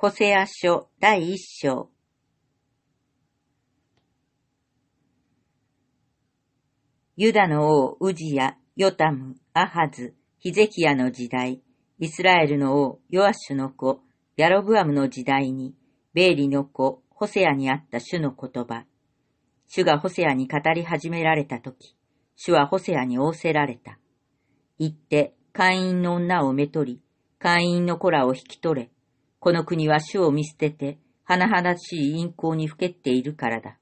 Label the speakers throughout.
Speaker 1: ホセア書第一章ユダの王ウジヤ、ヨタム、アハズ、ヒゼキヤの時代、イスラエルの王ヨアシュの子、ヤロブアムの時代に、ベイリの子、ホセアにあった主の言葉。主がホセアに語り始められた時、主はホセアに仰せられた。行って、会員の女をめとり、会員の子らを引き取れ、この国は主を見捨てて、甚々しい陰行にふけっているからだ。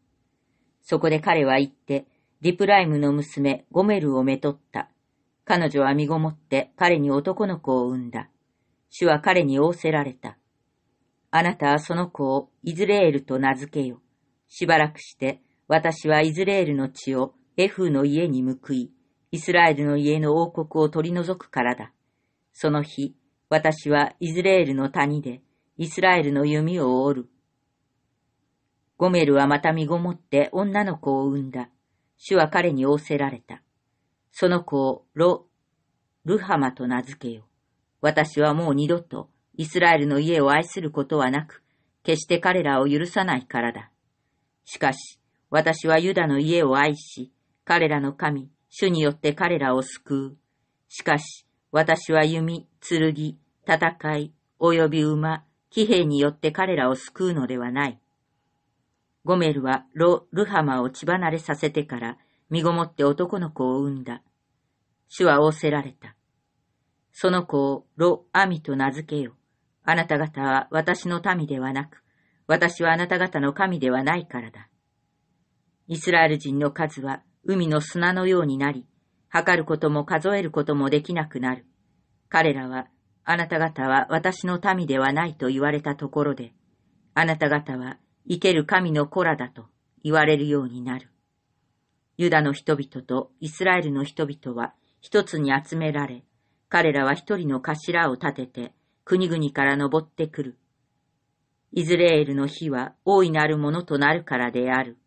Speaker 1: そこで彼は言って、ディプライムの娘、ゴメルをめとった。彼女は身ごもって彼に男の子を産んだ。主は彼に仰せられた。あなたはその子をイズレールと名付けよ。しばらくして私はイズレールの地をエフの家に報い、イスラエルの家の王国を取り除くからだ。その日、私はイズレールの谷でイスラエルの弓を折る。ゴメルはまた身ごもって女の子を産んだ。主は彼に仰せられた。その子をロ・ルハマと名付けよ。私はもう二度とイスラエルの家を愛することはなく、決して彼らを許さないからだ。しかし、私はユダの家を愛し、彼らの神、主によって彼らを救う。しかし、私は弓、剣、戦い、及び馬、騎兵によって彼らを救うのではない。ゴメルはロ・ルハマを血離れさせてから身ごもって男の子を産んだ。主は仰せられた。その子をロ・アミと名付けよ。あなた方は私の民ではなく、私はあなた方の神ではないからだ。イスラエル人の数は海の砂のようになり、測ることも数えることもできなくなる。彼らはあなた方は私の民ではないと言われたところで、あなた方は生ける神の子らだと言われるようになる。ユダの人々とイスラエルの人々は一つに集められ、彼らは一人の頭を立てて国々から登ってくる。イズレールの日は大いなるものとなるからである。